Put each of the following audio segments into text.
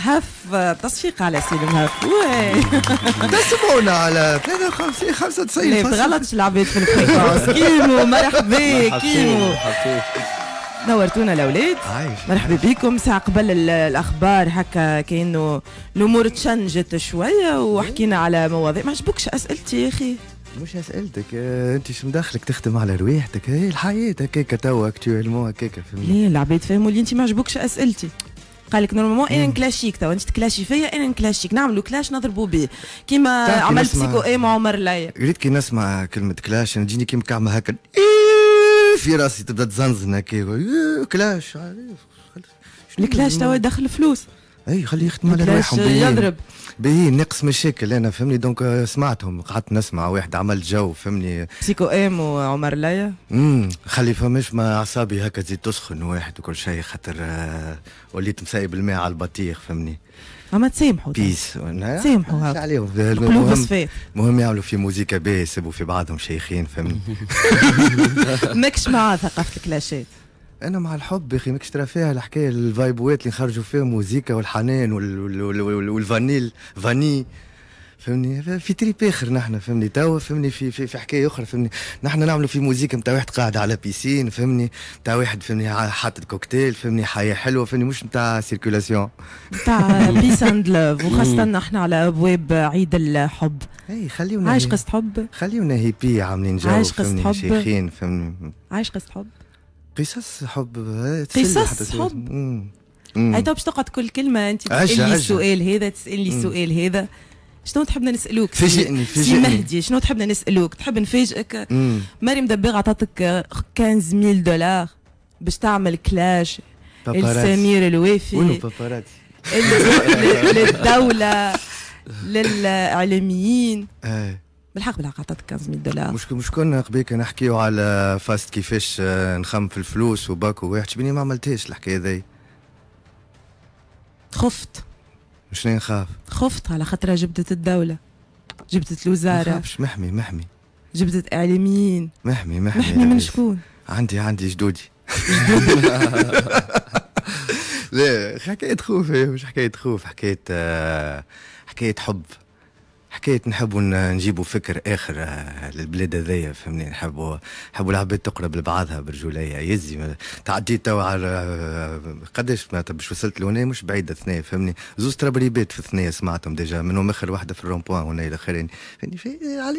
هف تصفيق على سيدي هف تسمعونا على 53 95 لا تغلطش العباد في الفريكونس كيمو مرحبا كيمو نورتونا الاولاد مرحبا بكم ساعه قبل الاخبار هكا كانه الامور تشنجت شويه وحكينا على مواضيع ما عجبوكش اسئلتي يا اخي مش اسئلتك آه، انت شو مدخلك تخدم على رواحتك هي الحياه هكاك توا اكتوالمون هكاك فهمت ليه العباد فهموا اللي انت ما عجبوكش اسئلتي قال لك نورمالمون انا إيه نكلاشيك تو انت تكلاشي فيا انا إيه نكلاشيك نعملوا كلاش نضربوا به كيما عمل بسيكو اي مع عمر لاي ريت كي نسمع كلمه كلاش انا تجيني كيما كعمه هكا في راسي تبدا تزنزن هكا إيه، كلاش الكلاش تو دخل فلوس اي خليه يخدم على رواحهم يضرب باهي نقص مشاكل انا فهمني دونك آه، سمعتهم قعدت نسمع واحد عمل جو فهمني سيكو ام وعمر ليا امم خلي فماش ما اعصابي هكا تزيد تسخن واحد وكل شيء خاطر آه، وليت مسايب الماء على البطيخ فهمني اما تسامحوا بيس تسامحوا عليهم المهم يعملوا في موزيكا باهي يسبوا في بعضهم شيخين فهمني ماكش معاه ثقافه الكلاشات انا مع الحب يا اخي ماكش ترى فيها الحكايه الفايبوات اللي نخرجوا فيها موزيكا والحنان والفانيل فاني فهمني في تريب اخر نحن فهمني توا فهمني في, في في حكايه اخرى فهمني نحن نعملوا في موزيكا نتاع واحد قاعد على بيسين فهمني نتاع واحد فهمني حاطط كوكتيل فهمني حياه حلوه فهمني مش نتاع سيركولاسيون نتاع بيس اند لاف وخاصه نحن على ابواب عيد الحب اي خليونا عايش قصه حب خليونا هيبي عاملين جو عايش قصه حب شيخين فهمني عايش قصه حب قصص حب قصص حب هاي تو باش تقعد كل كلمه انت تسالني السؤال هذا تسالني السؤال هذا شنو تحبنا نسالوك فاجئني فاجئني مهدي شنو تحبنا نسالوك تحب نفاجئك مريم دباغ عطاتك 15000 دولار باش تعمل كلاش السمير الوافي وينو باباراتي للدوله للاعلاميين آه. بالحق بالحق عطاتك 15000 دولار مش مش كنا قبيك نحكيو على فاست كيفاش آه، نخم في الفلوس وباك وواحد شبيني ما عملتهاش الحكايه ذي خفت شنو نخاف؟ خفت على خاطرها جبدت الدوله جبدت الوزاره مخافش محمي محمي جبدت اعلاميين محمي محمي محمي من يعني شكون؟ عندي عندي جدودي لا حكايه خوف مش حكايه خوف حكايه آه، حكايه حب حكايه نحبوا نجيبوا فكر اخر آه، للبلاد هذايا فهمني نحبوا نحبوا العباد تقرب لبعضها برجوليه يزي تعديت تو على آه، قداش معناتها باش وصلت لهنا مش بعيده ثنية فهمني زوز تربريبات في الثنايا سمعتهم ديجا منهم اخر واحده في الرومبوان هنا الاخرين فهمني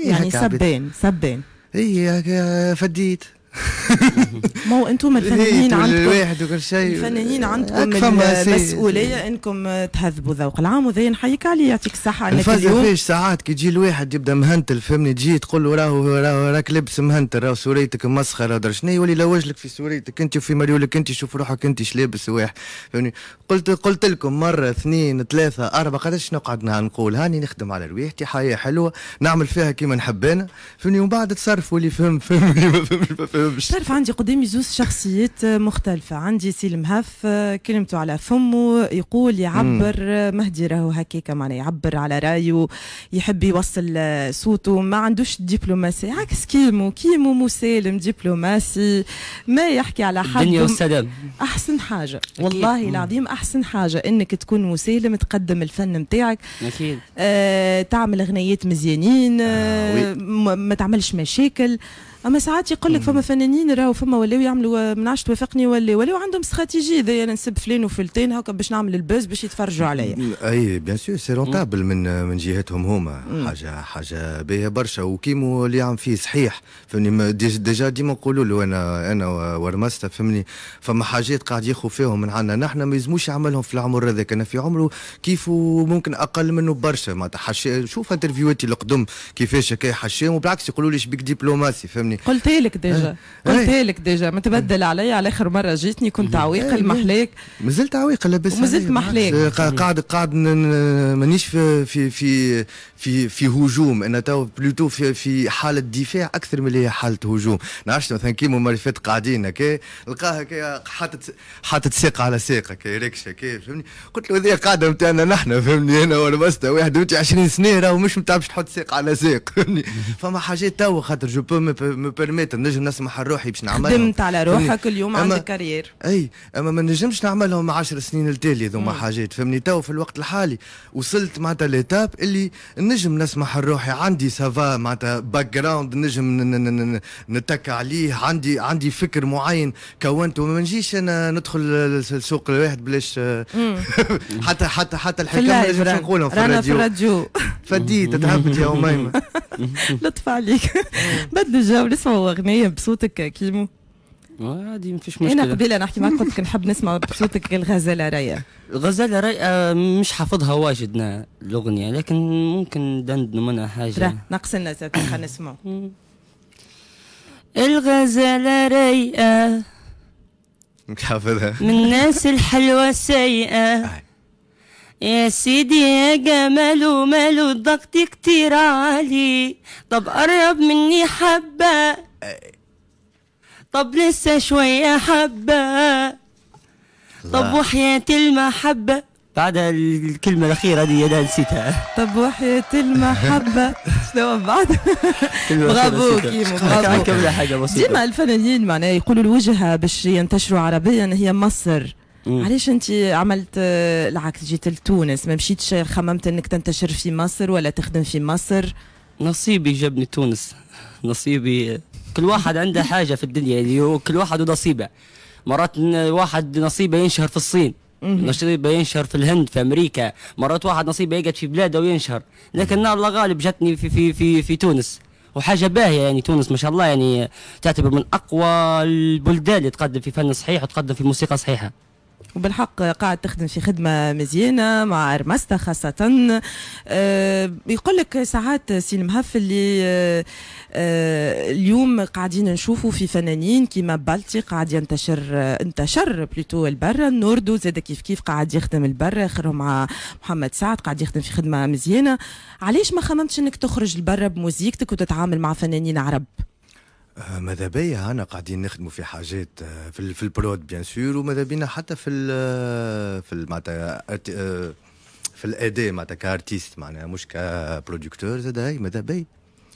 يعني سبان سبان اي فديت ما هو انتم الفنانين عندكم وكل شيء الفنانين عندكم المسؤوليه انكم تهذبوا ذوق العام وذي نحييك عليه يعطيك الصحه انك اليوم فيش ساعات كي يجي الواحد يبدا مهنتل فهمني تجي تقول له راهو راهو راك لبس مهنتل راهو سوريتك مسخره ودرا شنو يولي لوج لك في سوريتك انت وفي مريولك انت شوف روحك انت شلابس واحد فهمني قلت قلت لكم مره اثنين ثلاثه اربعه قداش نقعد نقول هاني نخدم على رواحتي حياه حلوه نعمل فيها كيما نحب انا فهمني ومن بعد تصرفوا اللي فهم فهم ما فهمش تعرف طيب، عندي قدامي زوز شخصيات آه، مختلفة عندي سي المهف كلمته على فمه يقول يعبر آه، مهدي راهو هكاك معناها يعبر على رايه يحب يوصل آه، صوته ما عندوش دبلوماسي عكس كيمو كيمو مسالم دبلوماسي ما يحكي على حد الدنيا والسلام أحسن حاجة والله العظيم أحسن حاجة إنك تكون مسالم تقدم الفن نتاعك أكيد آه تعمل أغنيات مزيانين آه ما تعملش مشاكل اما ساعات يقول لك فما فنانين راهو فما ولاو يعملوا ما نعرفش توافقني ولا ولاو عندهم استراتيجي هذايا انا نسب فلان وفلتان هكا باش نعمل البوز باش يتفرجوا عليا اي بيان سور سي رونتابل من من جهتهم هما حاجه حاجه باهيه برشا وكيما اللي عم فيه صحيح فهمني ديجا ديما نقولوا له انا انا ورمستا فهمني فما حاجات قاعد ياخذ فيهم من عندنا نحن ما يلزموش يعملهم في العمر هذاك انا في عمره كيف ممكن اقل منه برشا معناتها شوف انترفيواتي القدم كيفاش هكا حشام وبالعكس يقولوا لي شبيك دبلوماسي فهمني فهمني قلت لك ديجا إيه. قلت إيه. لك ديجا متبدل علي على اخر مره جيتني كنت إيه. عويقل محليك مازلت عويقل لاباس ومازلت محليك قاعد قاعد مانيش في في في في, في هجوم انا تو بلوتو في, في حاله دفاع اكثر من اللي هي حاله هجوم نعرفش مثلا كيما اللي فاتت قاعدين هكا لقاها هكا حاطط حاطط ساق على ساق هكا ركشه هكا فهمني قلت له هذه قاعده نتاعنا نحن فهمني انا وانا بس واحد 20 سنه راهو مش متعبش تحط ساق على ساق فهمني فما حاجات تو خاطر جو بو مو بيرميت نجم نسمح لروحي باش نعملهم خدمت على روحك اليوم عندك كارير اي اما ما نجمش نعملهم 10 سنين التالي هذوما حاجات فهمني تو في الوقت الحالي وصلت معناتها ليتاب اللي نجم نسمح لروحي عندي سافا معناتها باك جراوند نجم نتك عليه عندي عندي فكر معين كونته ما نجيش انا ندخل السوق الواحد بلاش آه، حتى حتى حتى الحكايه ما نجمش نقولهم في الراديو فديت تتعبت يا اميمه لطف عليك بدل الجو نسمعوا اغنيه بصوتك كيمو عادي ما فيش مشكله انا قبيله نحكي معك قلت لك نحب نسمع بصوتك الغزاله رايقه الغزاله رايقه مش حافظها واجد الاغنيه لكن ممكن دندن منها حاجه نقص لنا خلينا نسمع الغزاله رايقه مش حافظها من الناس الحلوه سيئه آه. يا سيدي يا جماله ماله الضغط كتير علي طب قرب مني حبة طب لسه شوية حبة طب وحياة المحبة بعد الكلمة الأخيرة دي أنا نسيتها طب وحياة المحبة شنو بعد برافو كيمو برافو حاجة بسيطة ديما الفنانين معناها يقولوا الوجهة باش ينتشروا عربيا هي مصر علاش انت عملت آه، العكس جيت لتونس ما مشيتش خممت انك تنتشر في مصر ولا تخدم في مصر نصيبي جابني تونس نصيبي كل واحد عنده حاجه في الدنيا اللي يعني كل واحد ونصيبه مرات واحد نصيبه ينشهر في الصين نصيبه ينشهر في الهند في امريكا مرات واحد نصيبه يقعد في بلاده وينشهر لكن النار الله غالب جاتني في في في, في تونس وحاجه باهيه يعني تونس ما شاء الله يعني تعتبر من اقوى البلدان اللي تقدم في فن صحيح وتقدم في موسيقى صحيحه وبالحق قاعد تخدم في خدمة مزيانة مع أرمستا خاصة أه يقول لك ساعات سين مهف اللي آه،, أه اليوم قاعدين نشوفوا في فنانين كيما بالتي قاعد ينتشر انتشر بلوتو البرا نوردو زاد كيف كيف قاعد يخدم البرا اخره مع محمد سعد قاعد يخدم في خدمة مزيانة علاش ما خممتش انك تخرج البرة بموزيكتك وتتعامل مع فنانين عرب آه، ماذا بيا انا قاعدين نخدموا في حاجات آه، في, في البرود بيان سور وماذا بينا حتى في الـ آه، في الـ في الاداء معناتها كارتيست معناها مش كبرودكتور زاد هاي ماذا بيا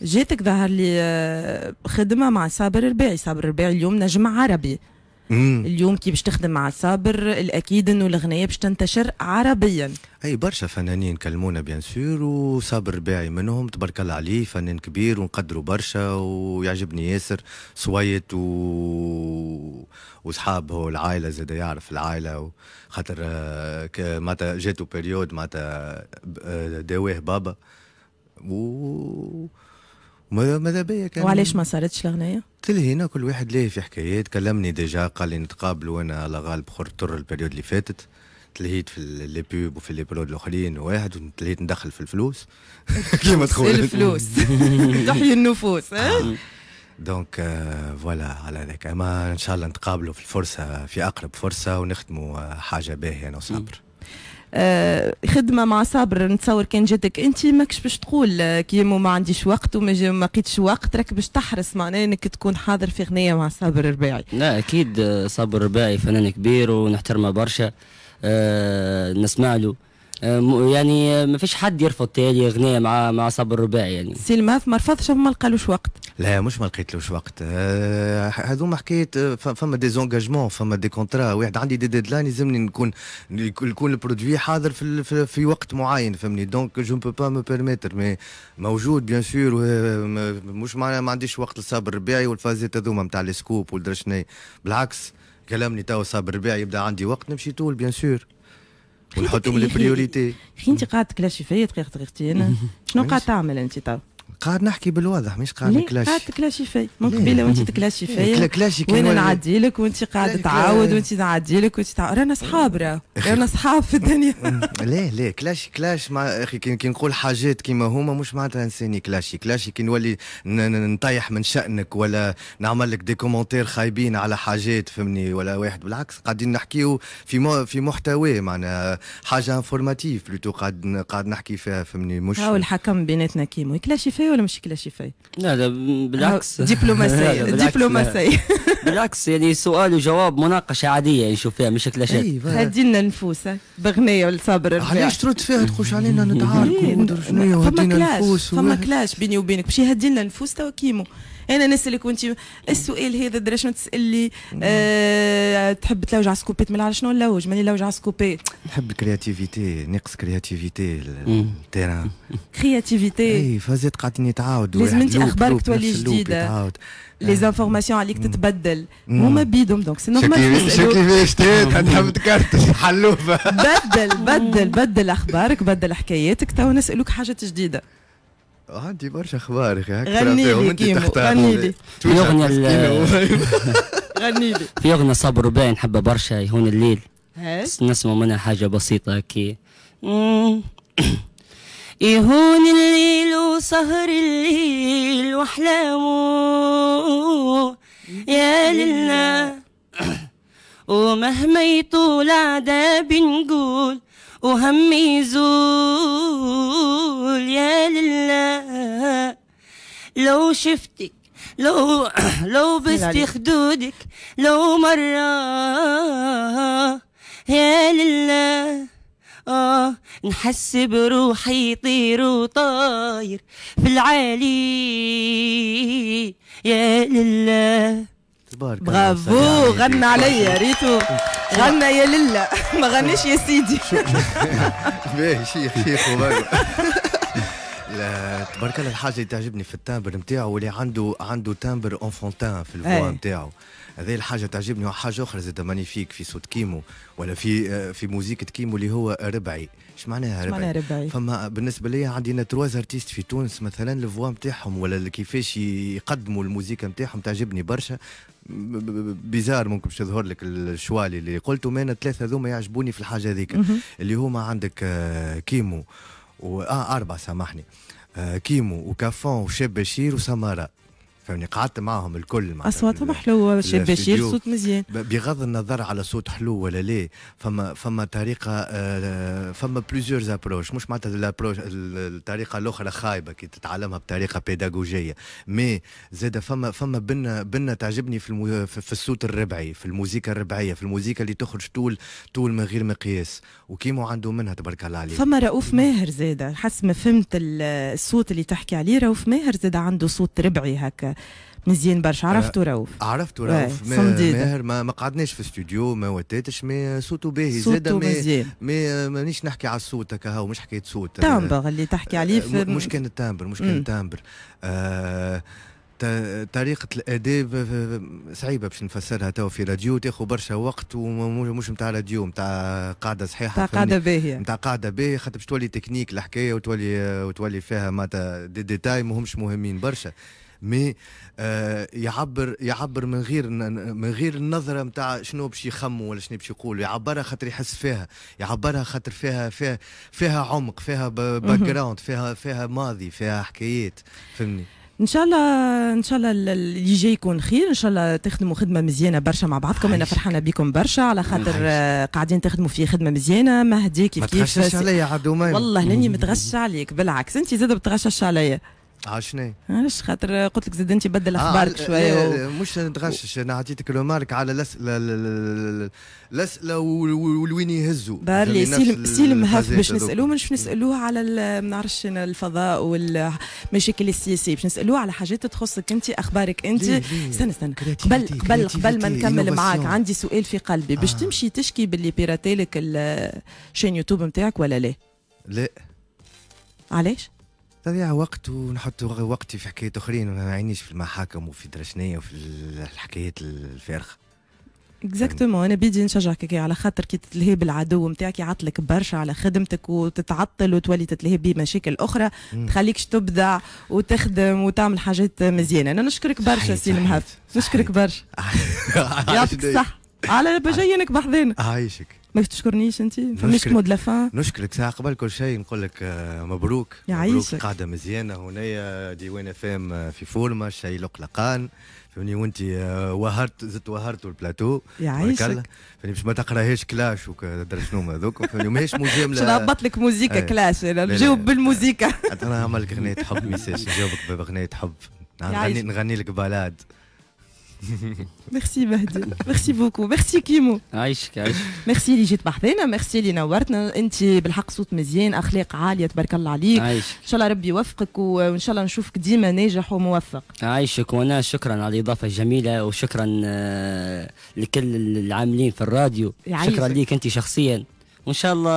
جاتك ظهر لي خدمه مع صابر الرباعي صابر الرباعي اليوم نجم عربي مم. اليوم كي باش تخدم مع صابر الاكيد انه الاغنيه باش تنتشر عربيا اي برشا فنانين كلمونا بيان سور وصابر باعي منهم تبارك الله عليه فنان كبير ونقدره برشا ويعجبني ياسر سويت و وصحابه والعائله زاد يعرف العائله خاطر آه، معناتها جاتو بيريود معناتها آه، داواه بابا و ماذا بيا كان وعلاش ما صارتش الغنية؟ تلهينا كل واحد ليه في حكايات كلمني ديجا قال لي نتقابلوا انا على غالب خرطر البريود اللي فاتت تلهيت في لي بوب وفي لي برود الاخرين واحد تلهيت ندخل في الفلوس كيما تقول إيه الفلوس تحيي النفوس دونك فوالا euh, على هذاك اما ان شاء الله نتقابلوا في الفرصه في اقرب فرصه ونخدموا آه، حاجه باهيه انا وصابر آه، خدمه مع صابر نتصور كان جدك انت ماكش باش تقول آه، كيما ما عنديش وقت وما ما لقيتش وقت راك باش تحرص معناه انك تكون حاضر في غنيه مع صابر الرباعي لا اكيد آه، صابر الرباعي فنان كبير ونحترمه برشا أه نسمع له آه، يعني آه، ما فيش حد يرفض تالي اغنيه مع مع صبر الرباعي يعني سي الماف ما رفضش ما لقالوش وقت لا مش ما لقيتلوش وقت آه، هذوما حكايه فما دي زونجاجمون فما دي كونترا واحد عندي دي ديدلاين يلزمني نكون يكون البرودوي حاضر في, في, في وقت معين فهمني دونك جو بو با مو بيرميتر مي موجود بيان سور مش معناها ما عنديش وقت لصبر الرباعي والفازات هذوما نتاع السكوب والدرشني بالعكس كلامني تو صابر الرباعي يبدا عندي وقت نمشي طول بيان سور ونحطهم بريوريتي كي انت قاعد تكلاشي فيا دقيقه دقيقتين شنو قاعد تعمل انت تو؟ قاعد نحكي بالواضح مش قاعد نكلاشي قاعد تكلاشي في من قبيله وانت تكلاشي في كلاشي وانا نعدي لك وانت قاعد تعاود وانت نعدي لك وانت رانا صحاب راه رانا صحاب في الدنيا لا لا كلاشي كلاش مع اخي كي نقول حاجات كيما هما مش معناتها انساني كلاشي كلاشي كي نولي نطيح من شانك ولا نعمل لك دي كومونتير خايبين على حاجات فهمني ولا واحد بالعكس قاعدين نحكيو في في محتوى معناها حاجه انفورماتيف بلوتو قاعد قاعد نحكي فيها فهمني مش هاو الحكم بيناتنا كيما كلاشي في شفاية ولا مش كلا شفاية؟ لا لا بالعكس دبلوماسي آه، دبلوماسي بالعكس يعني سؤال وجواب مناقشة عادية نشوف يعني فيها مش كلاشات أيوة. هدينا نفوسه بغنية والصبر علاش ترد فيها تخش علينا نتعاركوا إيه، فما كلاش فما كلاش بيني وبينك باش يهدينا نفوس توا كيمو انا نسالك وانت السؤال هذا دراش ما تسالي نعم. أه تحب تلوج على سكوبيت ما شنو نلوج ماني نلوج على سكوبيت نحب الكرياتيفيتي نقص كرياتيفيتي التيران كرياتيفيتي اي فازت قاعدين يتعاود لازم انت اخبارك تولي جديده لي زانفورماسيون آه. عليك تتبدل هما بيدهم دونك سي نورمال شكلي في شتات تحب تكرتش حلوفه بدل بدل بدل اخبارك بدل حكاياتك تو نسالك حاجات جديده عندي برشا اخبار اخي غني لي كيمو غني لي في اغنيه غني لي في اغنيه صبر باين حبه برشا يهون الليل نسمع منها حاجه بسيطه كي يهون الليل وسهر الليل واحلامه يا لله ومهما يطول عذاب نقول وهمي يزول يا لله لو شفتك لو لو بست خدودك لو مرة يا لله آه نحس بروحي يطير وطاير في العالي يا لله تبارك برافو غنى عليا ريتو غنى يا لله ما غنيش يا سيدي باهي شيخ شيخ وماله تبارك الله الحاجه اللي تعجبني في التامبر نتاعو اللي عنده عنده تامبر اونفونتان في الفوا إيه. نتاعو هذه الحاجه تعجبني وحاجه اخرى زاد مانيفيك في صوت كيمو ولا في آه، في موزيكة كيمو اللي هو ربعي اش معناها ربعي؟ معناها ربعي فما بالنسبه لي عندي انا ارتيست في تونس مثلا الفوا نتاعهم ولا كيفاش يقدموا الموزيكا نتاعهم تعجبني برشا بيزار ممكن باش يظهر لك الشوالي اللي قلته انا ثلاثه هذوما يعجبوني في الحاجه هذيك اللي هما عندك آه، كيمو و... اه اربعه سامحني آه كيمو وكافون وشاب بشير وسماره فهمني قعدت معهم الكل مع اصواتهم حلوه الشيخ بشير صوت مزيان بغض النظر على صوت حلو ولا لا فما فما طريقه آه، فما بليزيور ابروش مش معناتها الابروش الطريقه الاخرى خايبه كي تتعلمها بطريقه بيداغوجيه مي زاد فما فما بنا بنا تعجبني في المو... في الصوت الربعي في الموسيقى الربعيه في الموسيقى اللي تخرج طول طول من غير مقياس وكيمو عنده منها تبارك الله عليه فما رؤوف ماهر زاده حسب ما فهمت الصوت اللي تحكي عليه رؤوف ماهر زاده عنده صوت ربعي هكا مزيان برشا عرفتوا آه، رؤوف عرفتوا رؤوف ماهر ما, ما قعدناش في استوديو ما وتاتش مي صوته باهي زاد مي مي مانيش نحكي على الصوت هكا هو مش حكايه صوت تامبر اللي تحكي عليه آه، في مش كان التامبر مش كان التامبر آه، طريقة الأداء صعيبة باش نفسرها توا في راديو تاخذ برشا وقت ومش نتاع راديو نتاع قاعدة صحيحة نتاع قاعدة باهية نتاع قاعدة باهية خاطر باش تولي تكنيك الحكاية وتولي وتولي فيها معناتها دي ديتاي ماهمش مهمين برشا مي آه يعبر يعبر من غير من غير النظره نتاع شنو باش يخموا ولا شنو باش يقولوا يعبرها خاطر يحس فيها يعبرها خاطر فيها فيها فيها عمق فيها باك جراوند فيها فيها ماضي فيها حكايات فهمني ان شاء الله ان شاء الله اللي جاي يكون خير ان شاء الله تخدموا خدمه مزيانه برشا مع بعضكم انا فرحانه بكم برشا على خاطر آه، قاعدين تخدموا في خدمه مزيانه مهدي كيف كيف ما تغشش عليا عبد والله لاني متغشش عليك بالعكس انت زاد بتغشش عليا عشنا علاش خاطر قلت لك زاد انت بدل آه، اخبارك آه شويه و... مش نتغشش انا عطيتك مالك على الاسئله الاسئله والوين يهزوا بارلي يعني سيلم سيلم هاف باش نسالوه مش نسالوه على ما نعرفش الفضاء والمشاكل السياسيه باش نسالوه على حاجات تخصك انت اخبارك انت استنى استنى قبل قبل قبل ما نكمل معاك عندي سؤال في قلبي باش آه. تمشي تشكي باللي بيراتيلك الشين يوتيوب نتاعك ولا لا؟ لا علاش؟ تضيع وقت ونحط وقتي في حكايات اخرين ما عينيش في المحاكم وفي درشنية وفي الحكايات الفارغه اكزاكتومون انا بيدي نشجعك على خاطر كي تتلهي بالعدو نتاعك يعطلك برشا على خدمتك وتتعطل وتولي تتلهي بمشاكل اخرى تخليكش تبدع وتخدم وتعمل حاجات مزيانه انا نشكرك برشا سي المهات نشكرك برشا يعطيك الصحه على بجينك بحذانك عايشك ما تشكرنيش انت فماش مود لافان نشكرك ساعه قبل كل شيء نقول لك آه، مبروك يعيشك قاعده مزيانه هنايا ديوان اف آه، في فورما الشيء لقلقان فهمني وانت آه، وهرت زدت وهرت البلاتو يعيشك فهمني مش ما تقراهاش كلاش وكدر شنو هذوك فهمني ماهيش مجامله باش نهبط لك موزيكا إيه. كلاش نجاوب بالموزيكا انا عملك غنية حب ميساش نجاوبك بغنية حب نغني لك بلاد ميرسي مهدي ميرسي بوكو ميرسي كيمو عايشك عايش ميرسي اللي جيت بحضينا ميرسي اللي نورتنا انت بالحق صوت مزيان اخلاق عاليه تبارك الله عليك عايشك ان شاء الله ربي يوفقك وان شاء الله نشوفك ديما ناجح وموفق عايشك وانا شكرا على الاضافه الجميله وشكرا آه، لكل العاملين في الراديو عايشك. شكرا ليك انت شخصيا وان شاء الله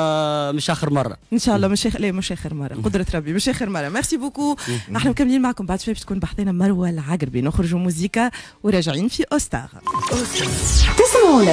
مش اخر مره ان شاء الله مش اخر لا مش اخر مره قدره ربي مش اخر مره ميرسي بوكو احنا مكملين معكم بعد شويه باش تكون مروه العقربي نخرجوا موزيكا وراجعين في اوستار تسمعونا